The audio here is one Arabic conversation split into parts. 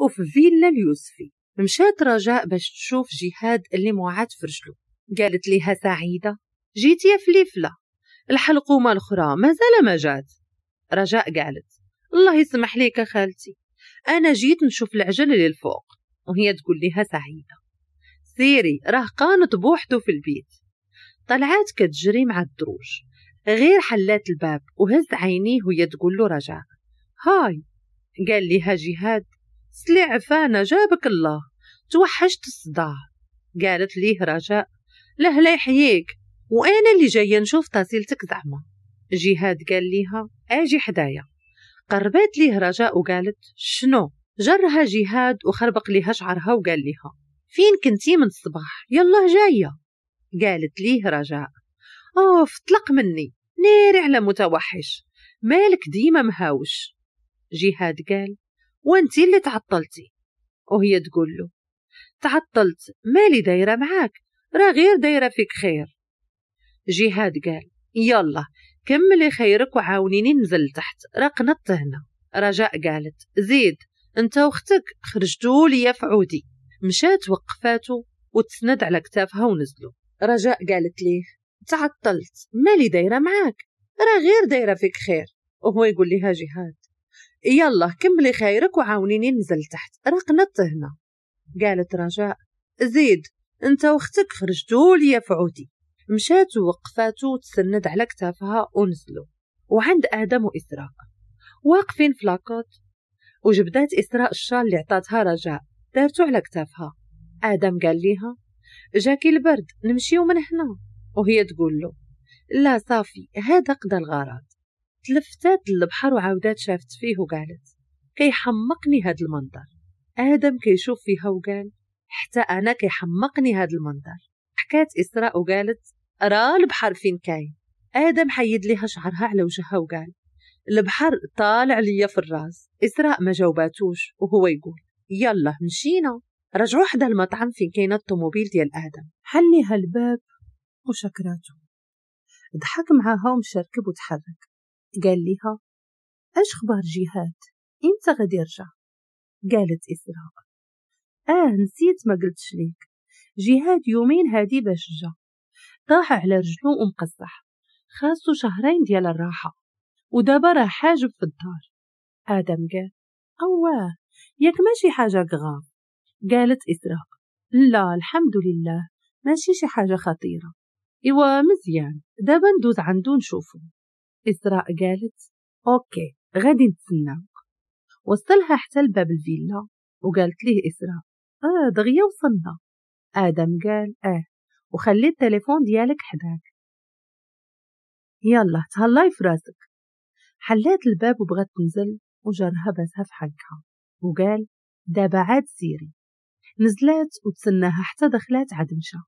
وفي فيلا اليوسفي مشات رجاء باش تشوف جهاد اللي موعد في رجلو قالت ليها سعيدة جيت يا فليفلة الحلقومة الأخرى مازال ما جات رجاء قالت الله يسمح ليك خالتي أنا جيت نشوف العجل اللي الفوق وهي تقول لها سعيدة سيري راه قانت بوحدو في البيت طلعت كتجري مع الدروج غير حلات الباب وهز عينيه وهي تقول له رجاء هاي قال لها جهاد سلي عفانا جابك الله توحشت الصداع قالت ليه رجاء لا يحييك وانا اللي جايه نشوف تاسيلتك زعما جهاد قال ليها اجي حدايا قربت ليه رجاء وقالت شنو جرها جهاد وخربق ليها شعرها وقال ليها فين كنتي من الصباح يلا جايه قالت ليه رجاء اوف طلق مني ناري على متوحش مالك ديما مهاوش جهاد قال وانتي اللي تعطلتي وهي تقول له تعطلت مالي دايرة معاك راه غير دايرة فيك خير جهاد قال يلا كملي خيرك وعاونيني ننزل لتحت رقنت هنا رجاء قالت زيد انت واختك خرجتو ليا في عودي مشات وقفاتو وتسند على كتافها ونزلو رجاء قالت ليه تعطلت مالي دايره معاك راه غير دايره فيك خير وهو يقول لها جهاد يلا كملي خيرك وعاونيني نزل تحت رقنت هنا قالت رجاء زيد انت واختك خرجتو ليا في عودي مشات ووقفاتو وتسند على كتافها ونزلو وعند ادم واسراء واقفين في لاكوت وجبدات اسراء الشال اللي عطاتها رجاء دارتو على كتافها ادم قال ليها جاكي البرد نمشيو من هنا وهي تقول له لا صافي هذا قد الغرض تلفتات للبحر وعاودات شافت فيه وقالت كيحمقني هاد المنظر آدم كيشوف فيها وقال حتى أنا كيحمقني هاد المنظر حكات إسراء وقالت را البحر فين كاين آدم حيد ليها شعرها على وجهها وقال البحر طالع ليا في الراس إسراء ما جاوباتوش وهو يقول يلا مشينا رجعوا حدا المطعم فين كاين الطوموبيل ديال آدم حليها الباب وشكراته ضحك معاها ومشى ركب وتحرك قال لها اش خبار جهاد امتى غادي يرجع قالت اسراء اه نسيت ما قلتش ليك جهاد يومين هادي باش جا طاح على رجلو ومقصح خاصو شهرين ديال الراحه ودابا راه حاجب في الدار ادم قال اواه ياك ماشي حاجه كغار قالت اسراء لا الحمد لله ماشي شي حاجه خطيره ايوا مزيان دابا ندوز عندو نشوفو إسراء قالت أوكي غادي نتسناك وصلها حتى لباب الفيلا وقالت ليه إسراء آه دغيا وصلنا آدم قال آه وخلي التليفون ديالك حداك يلا تهلاي في راسك حلات الباب وبغت تنزل وجرها باسها في حقها وقال دابا عاد سيري نزلات وتسناها حتى دخلات عدمشا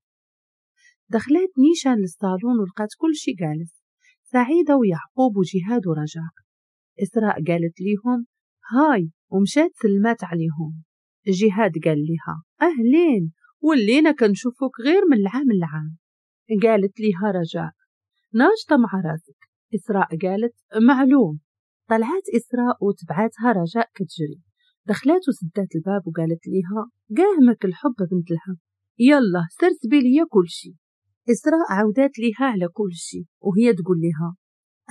دخلات نيشان للصالون ولقات شي جالس سعيدة ويعقوب وجهاد ورجاء إسراء قالت ليهم هاي ومشات سلمات عليهم جهاد قال لها أهلين ولينا كنشوفوك غير من العام العام قالت ليها رجاء ناشطة مع راسك إسراء قالت معلوم طلعت إسراء وتبعتها رجاء كتجري دخلات وسدات الباب وقالت ليها قاهمك الحب بنت الهم يلا سرسبي ليا شي إسراء عودات ليها على كل شي وهي تقول لها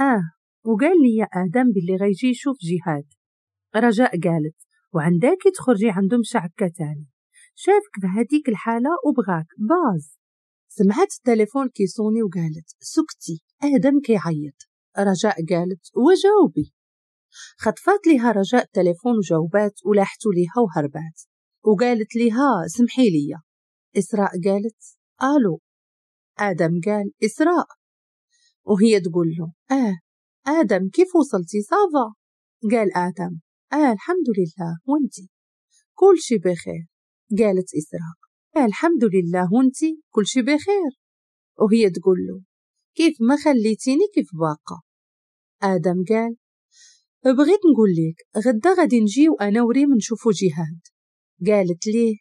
آه وقال لي يا آدم باللي غيجي يشوف جهاد رجاء قالت وعندك تخرجي عندهم شعكة تاني شافك هديك الحالة وبغاك باز سمعت التليفون كيصوني وقالت سكتي آدم كيعيط رجاء قالت وجاوبي خطفات ليها رجاء التليفون وجاوبات ولاحتو ليها وهربات وقالت لها سمحي ليا إسراء قالت ألو آدم قال إسراء وهي تقول له آه آدم كيف وصلتي صافا قال آدم آه الحمد لله وانتي كل شي بخير قالت إسراء آه الحمد لله وانتي كل شي بخير وهي تقول له كيف ما خليتيني كيف باقة آدم قال بغيت نقول لك غدا غادي نجي وأنا وريم نشوفو جهاد قالت ليه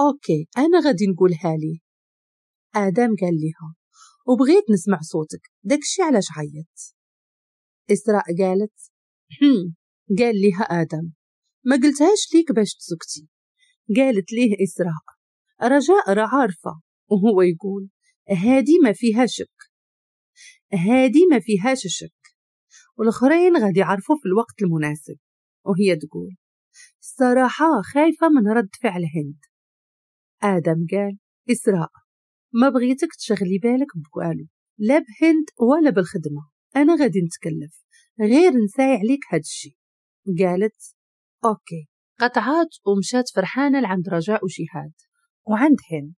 أوكي أنا غادي نقولها ليه آدم قال لها وبغيت نسمع صوتك داكشي علاش عيط إسراء قالت قال لها آدم ما قلتهاش ليك باش تسكتي قالت ليه إسراء رجاء راه عارفة وهو يقول هادي ما فيها شك هادي ما فيهاش شك والآخرين غادي يعرفوا في الوقت المناسب وهي تقول الصراحة خايفة من رد فعل هند آدم قال إسراء ما بغيتك تشغلي بالك بوالو لا بهند ولا بالخدمة أنا غادي نتكلف غير نساي عليك هادشي قالت أوكي قطعات ومشات فرحانة لعند رجاء وشهاد وعند هند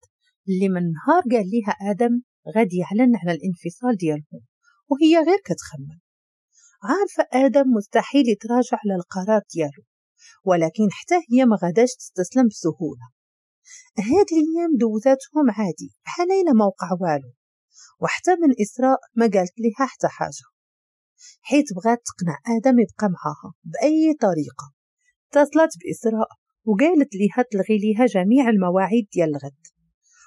اللي من نهار قال ليها آدم غادي يعلن على الانفصال ديالهم وهي غير كتخمم عارفة آدم مستحيل يتراجع على القرار ديالو ولكن حتى هي ما غاداش تستسلم بسهولة هاد الأيام دوزاتهم عادي بحال إلا ما وقع والو وحتى من إسراء ما قالت ليها حتى حاجة حيت بغات تقنع آدم يبقى معاها بأي طريقة اتصلت بإسراء وقالت ليها تلغي ليها جميع المواعيد ديال الغد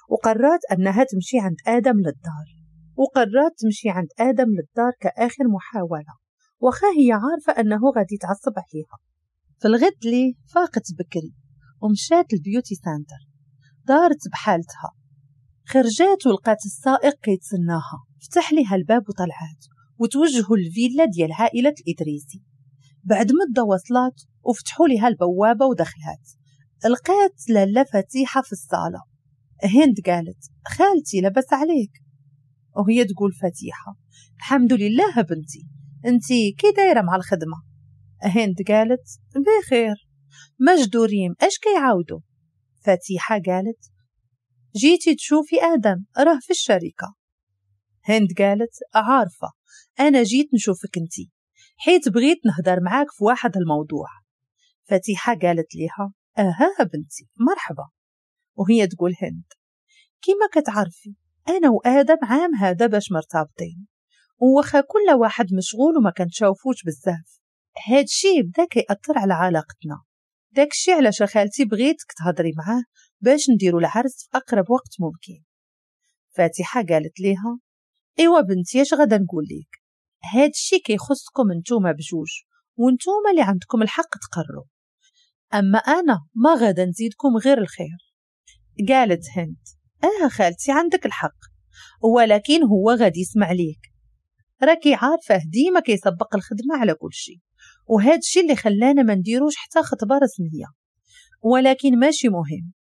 وقررت أنها تمشي عند آدم للدار وقررت تمشي عند آدم للدار كآخر محاولة وخا هي عارفة أنه غادي يتعصب عليها في الغد لي فاقت بكري ومشات البيوتي سانتر دارت بحالتها خرجات ولقات السائق كيتسناها فتح ليها الباب وطلعات وتوجهوا للفيلا ديال عائلة الإدريسي بعد مدة وصلات وفتحوا ليها البوابة ودخلات لقات لالا فتيحة في الصالة هند قالت خالتي لبس عليك وهي تقول فتيحة الحمد لله بنتي انتي كي دايرة مع الخدمة هند قالت بخير مجدورين اش كيعاودوا فتيحة قالت جيتي تشوفي آدم راه في الشركة هند قالت عارفة أنا جيت نشوفك انتي حيت بغيت نهدر معاك في واحد الموضوع فتيحة قالت ليها أها بنتي مرحبا وهي تقول هند كيما كتعرفي أنا وآدم عام هذا باش مرتبطين وخا كل واحد مشغول وما كنتشوفوش بزاف هادشي بدا كيأثر على علاقتنا داكشي علاش خالتي بغيتك تهضري معاه باش نديرو العرس في اقرب وقت ممكن فاتحه قالت ليها ايوا بنتي اش غدا نقول لك هادشي كيخصكم نتوما بجوج وانتوما اللي عندكم الحق تقرروا اما انا ما غدا نزيدكم غير الخير قالت هند اه خالتي عندك الحق ولكن هو غادي يسمع ليك راكي عارفه ديما كيسبق الخدمه على كل شيء وهذا الشيء اللي خلانا ما نديروش حتى خطبه رسميه ولكن ماشي مهم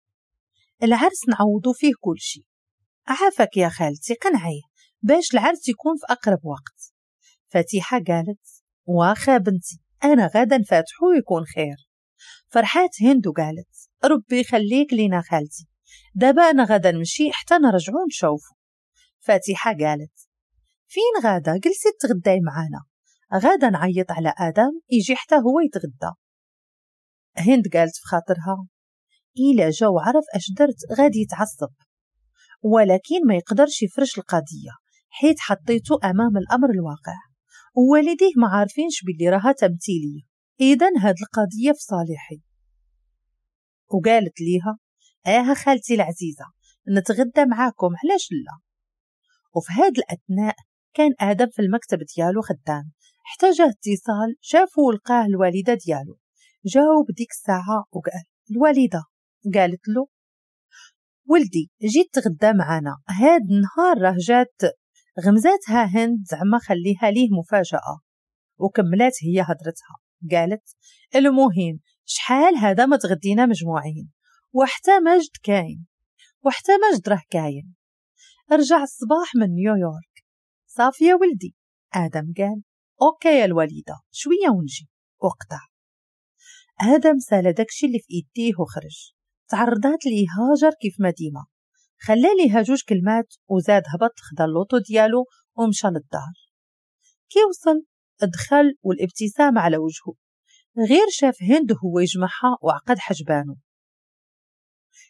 العرس نعوضو فيه كل شيء عافاك يا خالتي قنعيه باش العرس يكون في اقرب وقت فتيحه قالت واخا بنتي انا غدا نفاتحو يكون خير فرحات هند وقالت ربي يخليك لينا خالتي دابا انا غدا نمشي حتى نرجعو نشوفو فاتحه قالت فين غادة جلسي تغداي معانا غادة نعيط على آدم يجي حتى هو يتغدى هند قالت في خاطرها إلا جا وعرف أش درت غادي يتعصب ولكن ما يقدرش يفرش القضية حيت حطيته أمام الأمر الواقع ووالديه ما عارفينش باللي راها تمثيلية إذا هاد القضية في صالحي وقالت ليها آه خالتي العزيزة نتغدى معاكم علاش لا وفي هاد الأثناء كان آدم في المكتب ديالو خدام احتاج اتصال شافو ولقاه الوالدة ديالو جاوب ديك الساعة وقال الوالدة قالت له ولدي جيت تغدى معانا هاد النهار راه جات غمزاتها هند زعما خليها ليه مفاجأة وكملات هي هضرتها قالت المهم شحال هذا ما تغدينا مجموعين وحتى مجد كاين وحتى مجد راه كاين رجع الصباح من نيويورك صافي يا ولدي آدم قال أوكي يا الوليدة شوية ونجي وقطع آدم سال داكشي اللي في إيديه وخرج تعرضات لي هاجر كيف ما ديما خلالي ليها جوج كلمات وزاد هبط خدا اللوطو ديالو ومشى للدار كي وصل دخل والابتسام على وجهه غير شاف هند هو يجمعها وعقد حجبانه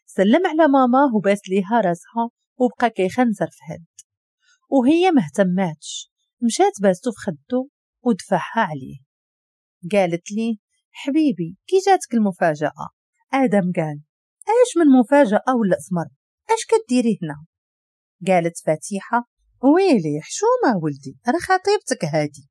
سلم على ماما وباس ليها راسها وبقى كيخنزر في هند وهي مهتماتش مشات باتو في خدو ودفعها عليه قالت لي حبيبي كي جاتك المفاجأة آدم قال اش من مفاجأة ولا اسمر اش كديري هنا قالت فاتيحة ويلي حشومة ولدي راه خطيبتك هادي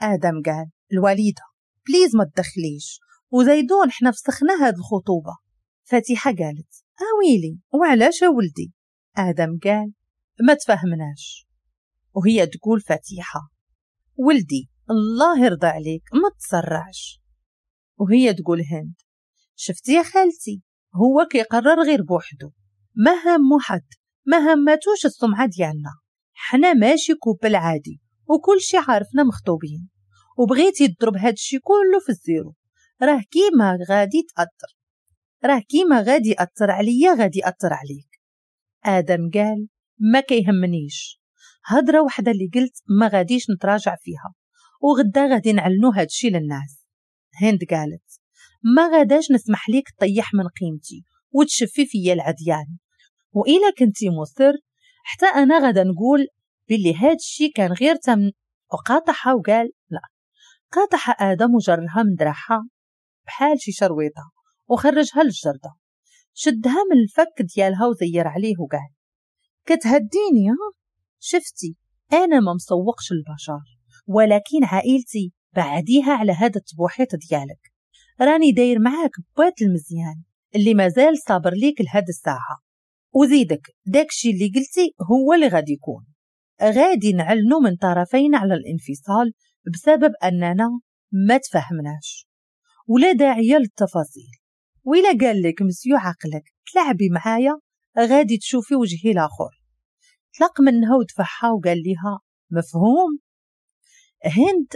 آدم قال الواليدة بليز ما تدخليش وزيدون حنا فسخنا هاد الخطوبة فاتيحة قالت اويلي آه وعلاش ولدي آدم قال ما تفهمناش وهي تقول فتيحة ولدي الله يرضى عليك ما تسرعش وهي تقول هند شفتي يا خالتي هو كيقرر غير بوحدو ما همو حد ما هماتوش السمعة ديالنا حنا ماشي كوبل عادي وكل شي عارفنا مخطوبين وبغيت يضرب هادشي كله في الزيرو راه كيما غادي تأثر راه كيما غادي أثر عليا غادي أثر عليك آدم قال ما كيهمنيش هضره وحده اللي قلت ما غاديش نتراجع فيها وغدا غادي نعلنو هادشي للناس هند قالت ما غاداش نسمح ليك تطيح من قيمتي وتشفي فيا العديان وإلا كنتي مصر حتى أنا غادا نقول بلي هادشي كان غير تم وقاطعها وقال لا قاطعها آدم وجرها من دراعها بحال شي شرويطة وخرجها للجردة شدها من الفك ديالها وزير عليه وقال كتهديني ها شفتي انا ما مسوقش البشر ولكن عائلتي بعديها على هذا التبوحيط ديالك راني داير معاك بوات المزيان اللي مازال صابر ليك لهاد الساعه وزيدك داكشي اللي قلتي هو اللي غادي يكون غادي نعلنو من طرفين على الانفصال بسبب اننا ما تفهمناش ولا داعيه للتفاصيل ولا قال لك مسيو عقلك تلعبي معايا غادي تشوفي وجهي لاخر طلق منها ودفعها وقال ليها مفهوم هند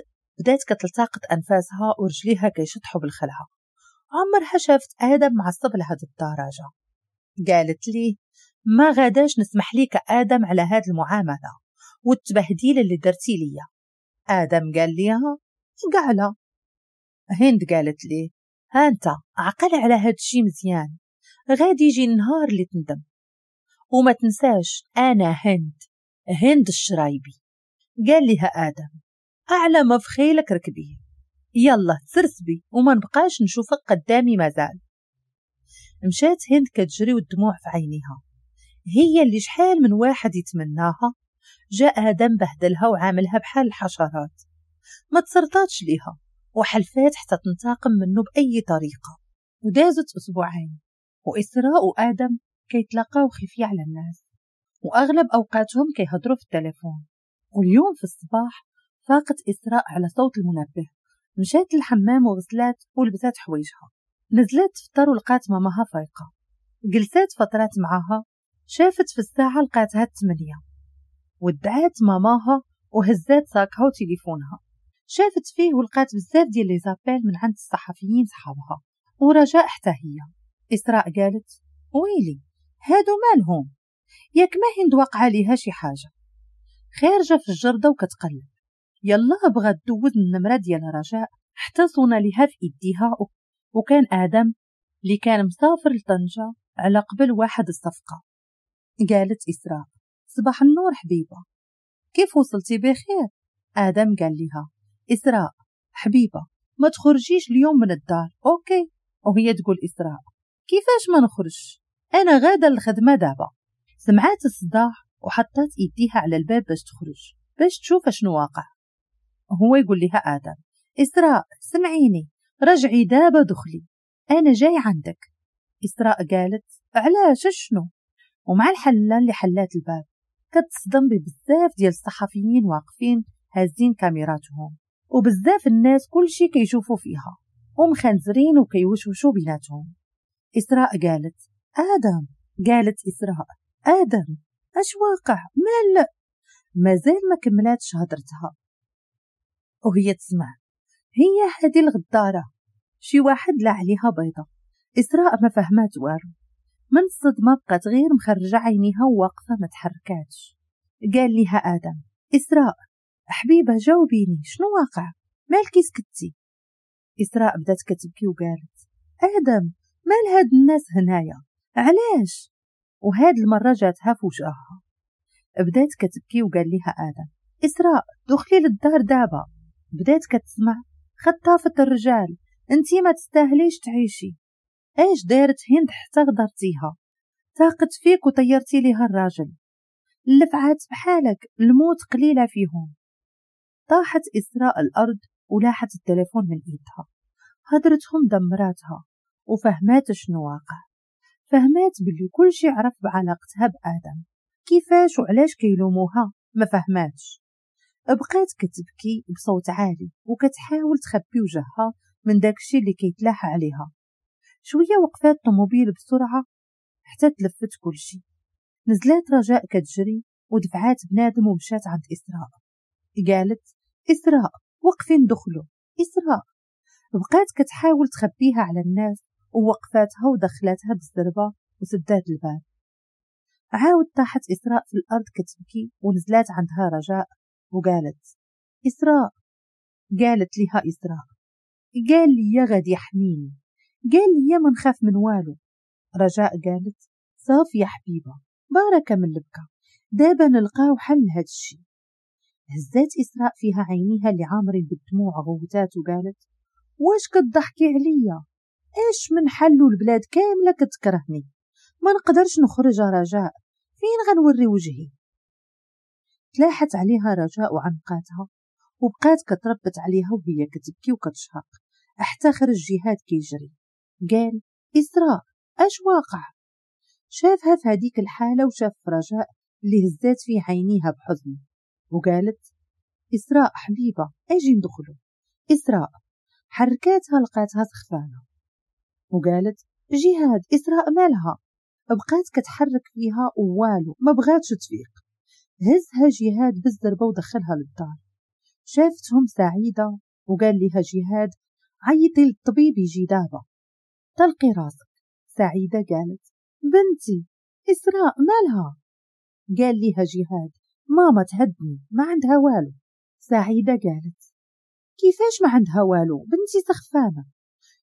بدات كتلتقط انفاسها ورجليها كيشطحوا بالخلعه عمرها شافت ادم معصب لهاد الدرجه قالت لي ما غاداش نسمح ليك ادم على هاد المعامله والتبهديل اللي درتي ليا ادم قال ليها قعلة هند قالت لي هانتا عقلي على هاد الشي مزيان غادي يجي النهار اللي تندم وما تنساش أنا هند هند الشرايبي قال لها آدم أعلى ما في خيلك ركبيه يلا ترسبي وما نبقاش نشوفك قدامي مازال مشات هند كتجري والدموع في عينيها هي اللي شحال من واحد يتمناها جاء آدم بهدلها وعاملها بحال الحشرات ما تسرطاتش ليها وحلفات حتى تنتقم منه بأي طريقة ودازت أسبوعين وإسراء وآدم كيتلاقاو خفية على الناس وأغلب أوقاتهم كيهضروا في التليفون واليوم في الصباح فاقت إسراء على صوت المنبه مشات للحمام وغسلات ولبسات حوايجها نزلت تفطر ولقات ماماها فايقة جلسات فترات معاها شافت في الساعة لقاتها الثمانية ودعات ماماها وهزات ساكها وتليفونها شافت فيه ولقات بزاف ديال لي زابيل من عند الصحفيين صحابها ورجاء حتى هي إسراء قالت ويلي هادو مالهم ياك ما هند واقعه ليها شي حاجه خارجه في الجرده وكتقلب يلا بغات تدوز النمره ديال رجاء حتى صونا لها في ايديها وكان ادم اللي كان مسافر لطنجه على قبل واحد الصفقه قالت اسراء صباح النور حبيبه كيف وصلتي بخير ادم قال لها اسراء حبيبه ما تخرجيش اليوم من الدار اوكي وهي تقول اسراء كيفاش ما نخرجش أنا غادة الخدمة دابا سمعات الصداع وحطات إيديها على الباب باش تخرج باش تشوف شنو واقع هو يقول لها آدم إسراء سمعيني رجعي دابا دخلي أنا جاي عندك إسراء قالت علاش شنو ومع الحلة اللي حلات الباب كتصدم ببزاف ديال الصحفيين واقفين هازين كاميراتهم وبزاف الناس كل شي كيشوفوا فيها هم خنزرين وكيوشوشوا بيناتهم إسراء قالت آدم قالت إسراء آدم أش واقع مال مازال ما كملاتش هدرتها وهي تسمع هي هادي الغدارة شي واحد لا عليها بيضة إسراء ما فهمات والو من الصدمة بقات غير مخرجة عينيها وواقفة ما تحركاتش قال ليها آدم إسراء حبيبة جاوبيني شنو واقع مالكي سكتي إسراء بدات كتبكي وقالت آدم مال هاد الناس هنايا علاش وهاد المرة جاتها فجأة بدات كتبكي وقال لها آدم إسراء دخلي للدار دابا بدات كتسمع خطافة الرجال انتي ما تستاهليش تعيشي ايش دارت هند حتى غدرتيها تاقت فيك وطيرتي ليها الراجل اللفعات بحالك الموت قليلة فيهم طاحت إسراء الأرض ولاحت التليفون من إيدها هدرتهم دمراتها وفهمات شنو واقع فهمات بلي كل شي عرف بعلاقتها بآدم كيفاش وعلاش كيلوموها ما فهماتش بقات كتبكي بصوت عالي وكتحاول تخبي وجهها من داكشي اللي كيتلاح عليها شويه وقفات الطوموبيل بسرعه حتى تلفت كلشي نزلات رجاء كتجري ودفعات بنادم ومشات عند إسراء قالت إسراء وقفين دخلوا إسراء بقات كتحاول تخبيها على الناس ووقفاتها ودخلتها بالزربة وسدات الباب عاود طاحت إسراء في الأرض كتبكي ونزلات عندها رجاء وقالت إسراء قالت لها إسراء قال لي غادي يحميني قال لي ما نخاف من والو رجاء قالت صافي يا حبيبة باركة من لبكة دابا نلقاو حل هاد الشي هزات إسراء فيها عينيها اللي عامرين بالدموع غوتات وقالت واش كتضحكي عليا اش من حلو البلاد كامله كتكرهني ما نقدرش نخرج رجاء فين غنوري وجهي تلاحت عليها رجاء وعنقاتها وبقات كتربت عليها وهي كتبكي وكتشهق حتى خرج جهاد كيجري قال إسراء اش واقع شافها في هذيك الحاله وشاف رجاء اللي هزات في عينيها بحزن وقالت إسراء حبيبة أجي ندخلو إسراء حركاتها لقاتها سخفانة وقالت جهاد إسراء مالها بقات كتحرك فيها ووالو ما بغاتش تفيق هزها جهاد بالزربة ودخلها للدار شافتهم سعيدة وقال لها جهاد عيطي للطبيب يجي دابا تلقي راسك سعيدة قالت بنتي إسراء مالها قال لها جهاد ماما تهدني ما عندها والو سعيدة قالت كيفاش ما عندها والو بنتي سخفانة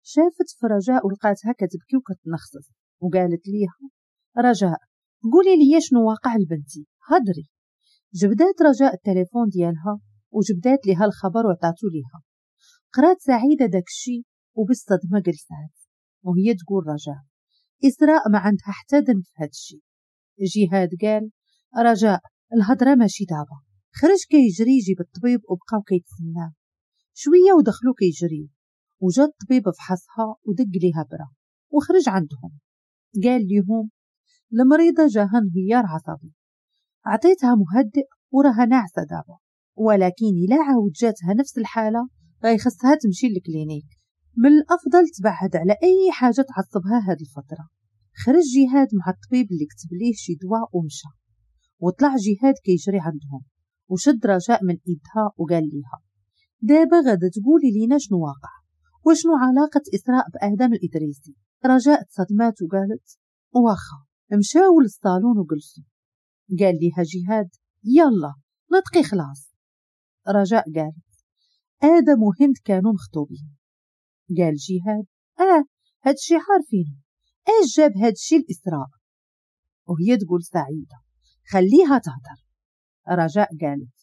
شافت في رجاء ولقاتها كتبكي وكتنخصص وقالت ليها رجاء قولي لي شنو واقع لبنتي هضري جبدات رجاء التليفون ديالها وجبدات ليها الخبر وعطاتو ليها قرات سعيدة داكشي وبالصدمة جلسات وهي تقول رجاء إسراء ما عندها حتى ذنب في هادشي جهاد قال رجاء الهضرة ماشي دابا خرج كيجري يجيب الطبيب وبقاو كيتسناه شوية ودخلو كيجريو وجا الطبيب فحصها ودق ليها برا وخرج عندهم قال ليهم المريضة جاها انهيار عصبي عطيتها مهدئ وراها ناعسة دابا ولكن إلا عاود جاتها نفس الحالة راهي خصها تمشي للكلينيك من الأفضل تبعد على أي حاجة تعصبها هاد الفترة خرج جهاد مع الطبيب اللي كتب ليه شي دواء ومشى وطلع جهاد كيجري عندهم وشد رجاء من إيدها وقال ليها دابا غادا تقولي لينا شنو واقع وشنو علاقة إسراء بآدم الإدريسي رجاء تصدمات وقالت واخا مشاو للصالون وجلسوا قال ليها جهاد يلا نطقي خلاص رجاء قالت آدم وهند كانوا مخطوبين قال جهاد آه هادشي عارفينه ايش جاب هادشي الإسراء وهي تقول سعيدة خليها تهدر رجاء قالت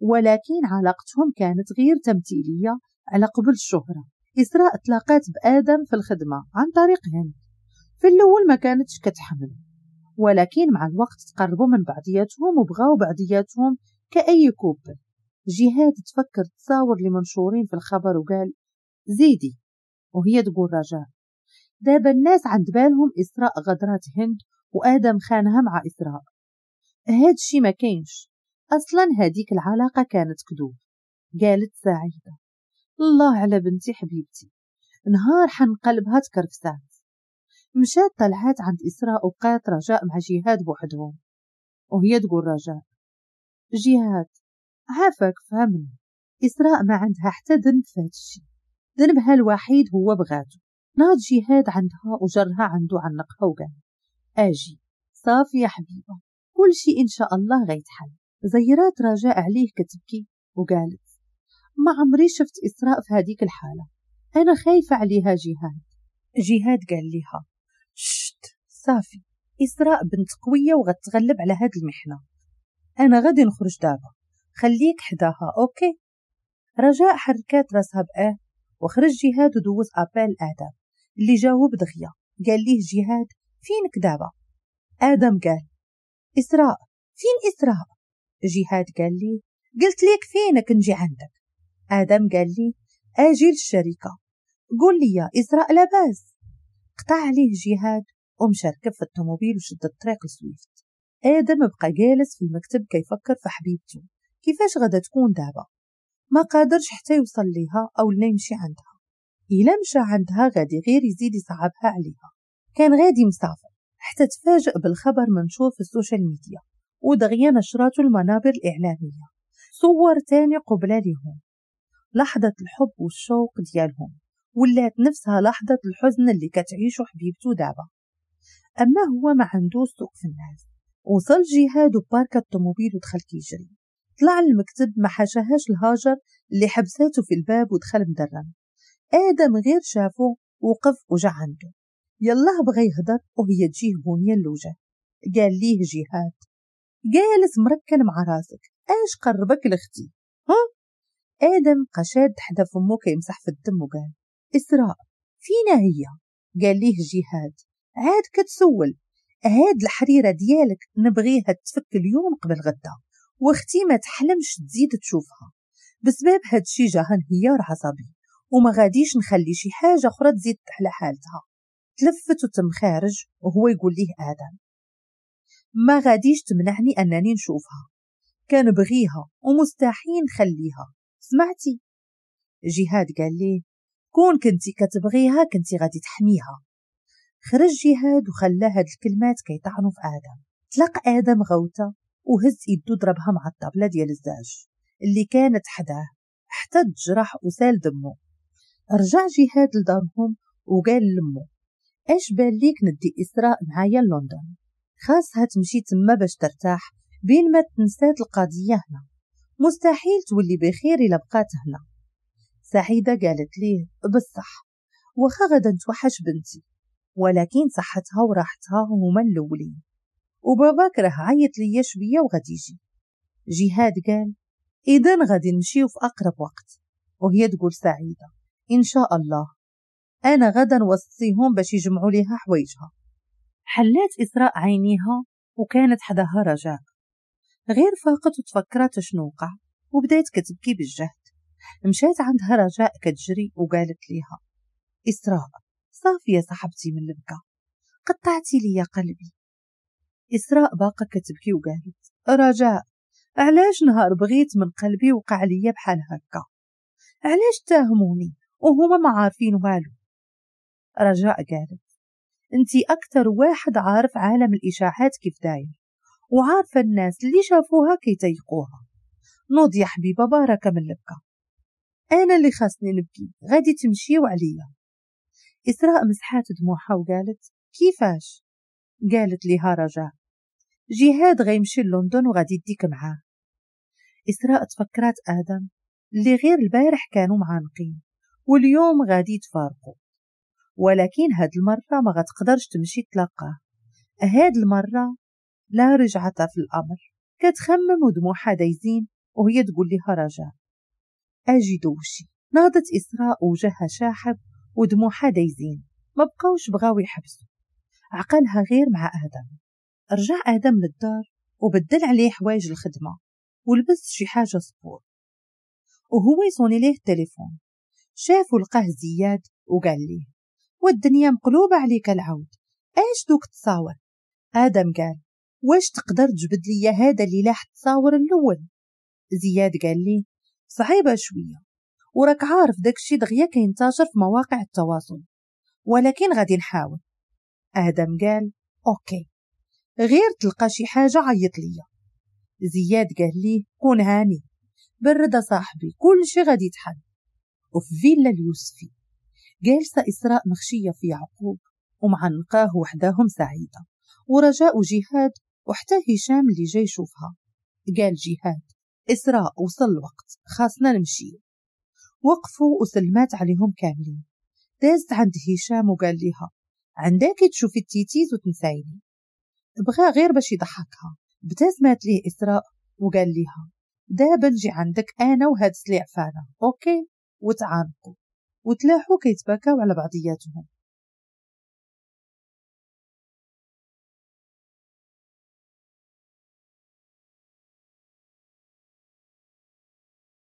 ولكن علاقتهم كانت غير تمثيلية على قبل الشهرة إسراء تلاقات بآدم في الخدمة عن طريق هند في الأول ما كانتش كتحمل ولكن مع الوقت تقربوا من بعضياتهم وبغاو بعضياتهم كأي كوبل جهاد تفكر تصاور لمنشورين في الخبر وقال زيدي وهي تقول رجاء دابا الناس عند بالهم إسراء غدرات هند وآدم خانها مع إسراء هاد الشي ما كينش أصلا هاديك العلاقة كانت كذوب قالت سعيدة الله على بنتي حبيبتي نهار حنقلبها تكرفسات مشات طلعات عند إسراء وقات رجاء مع جهاد بوحدهم وهي تقول رجاء جهاد عافاك فهمني إسراء ما عندها حتى ذنب في الشي ذنبها الوحيد هو بغاتو ناض جهاد عندها وجرها عنده عنقها وقال اجي صافي يا حبيبه كل شي ان شاء الله غيتحل زيرات رجاء عليه كتبكي وقالت ما عمري شفت إسراء في هذيك الحالة أنا خايفة عليها جهاد جهاد قال لها شت صافي إسراء بنت قوية وغتغلب على هاد المحنة أنا غادي نخرج دابا خليك حداها أوكي رجاء حركات راسها بأه وخرج جهاد ودوز أبال آدم اللي جاوب دغيا قال ليه جهاد فينك دابا آدم قال إسراء فين إسراء جهاد قال لي قلت ليك فينك نجي عندك آدم قال لي أجي للشركة قول لي إزراء لاباس قطع عليه جهاد ركب في الطوموبيل وشد الطريق لسويفت آدم بقى جالس في المكتب كيفكر في حبيبته كيفاش غدا تكون دابا ما قادرش حتى يوصل ليها أو لا يمشي عندها إلا مشى عندها غادي غير يزيد يصعبها عليها كان غادي مسافر حتى تفاجأ بالخبر منشور في السوشيال ميديا ودغيا نشراته المنابر الإعلامية صور تاني قبلة لهم لحظة الحب والشوق ديالهم ولات نفسها لحظة الحزن اللي كتعيشو حبيبته دابا أما هو ما عندوش سوق في الناس وصل جهاد وبارك الطوموبيل ودخل كيجري طلع المكتب ما حاشاهاش الهاجر اللي حبساته في الباب ودخل مدرم آدم غير شافه وقف وجا عنده يلاه بغى يهضر وهي تجيه بونية اللوجة قال ليه جهاد جالس مركن مع راسك اش قربك لختي ها آدم قشاد حدا فمو كيمسح في الدم وقال إسراء فينا هي قال ليه جهاد عاد كتسول هاد الحريرة ديالك نبغيها تفك اليوم قبل غدا واختي ما تحلمش تزيد تشوفها بسبب هادشي جاها انهيار عصبي وما غاديش نخلي شي حاجة أخرى تزيد على حالتها تلفت وتم خارج وهو يقول ليه آدم ما غاديش تمنعني أنني نشوفها كان بغيها ومستحيل نخليها سمعتي جهاد قال لي كون كنتي كتبغيها كنتي غادي تحميها خرج جهاد وخلى هاد الكلمات كيطعنوا في آدم طلق آدم غوتة وهز يدو ضربها مع الطابلة ديال الزاج اللي كانت حداه حتى تجرح وسال دمو رجع جهاد لدارهم وقال لمو اش بان ندي إسراء معايا لندن خاصها تمشي تما باش ترتاح بين ما تنسات القضية هنا مستحيل تولي بخير إلا بقات هنا سعيدة قالت ليه بصح واخا غدا نتوحش بنتي ولكن صحتها وراحتها هما الأولين وباباك راه عيط ليا شوية وغادي يجي جهاد قال إذا غادي نمشيو في أقرب وقت وهي تقول سعيدة إن شاء الله أنا غدا نوصيهم باش يجمعوا ليها حوايجها حلات إسراء عينيها وكانت حداها رجاء غير فاقت وتفكرت شنو وقع وبدات كتبكي بالجهد مشات عندها رجاء كتجري وقالت ليها إسراء صافي يا صاحبتي من البكا قطعتي لي قلبي إسراء باقا كتبكي وقالت رجاء علاش نهار بغيت من قلبي وقع ليا بحال هكا علاش تاهموني وهما ما عارفين والو رجاء قالت انتي اكتر واحد عارف عالم الاشاعات كيف داير وعارفة الناس اللي شافوها كيتيقوها نوض يا حبيبة بارك من لبكة أنا اللي خاصني نبكي غادي تمشيو عليا إسراء مسحات دموعها وقالت كيفاش قالت ليها رجاء جهاد غيمشي لندن وغادي يديك معاه إسراء تفكرات آدم اللي غير البارح كانوا معانقين واليوم غادي يتفارقوا ولكن هاد المرة ما غتقدرش تمشي تلاقاه هاد المرة لا رجعة في الأمر كتخمم ودموعها دايزين وهي تقول لها رجاء أجي دوشي ناضت إسراء وجهها شاحب ودموعها دايزين ما بقاوش بغاو يحبسوا عقلها غير مع آدم رجع آدم للدار وبدل عليه حوايج الخدمة ولبس شي حاجة صبور وهو يصوني ليه التليفون شافو لقاه زياد وقال ليه والدنيا مقلوبة عليك العود ايش دوك تصاور آدم قال واش تقدر تجبد ليا هذا اللي لاح تصاور الاول زياد قال لي صعيبه شويه وراك عارف داكشي دغيا كينتشر في مواقع التواصل ولكن غادي نحاول ادم قال اوكي غير تلقى شي حاجه عيط ليا زياد قال لي كون هاني برد صاحبي كل شي غادي يتحل وفي فيلا اليوسفي جالسة إسراء مخشية في يعقوب ومعنقاه نقاه وحداهم سعيدة ورجاء وجهاد وحتى هشام اللي جاي يشوفها قال جهاد إسراء وصل الوقت خاصنا نمشي وقفوا وسلمات عليهم كاملين دازت عند هشام وقال لها عندك تشوفي التيتيز وتنسايني بغا غير باش يضحكها ابتسمت ليه إسراء وقال لها دابا نجي عندك أنا وهاد السليع فانا أوكي وتعانقوا وتلاحوا كيتباكاو على بعضياتهم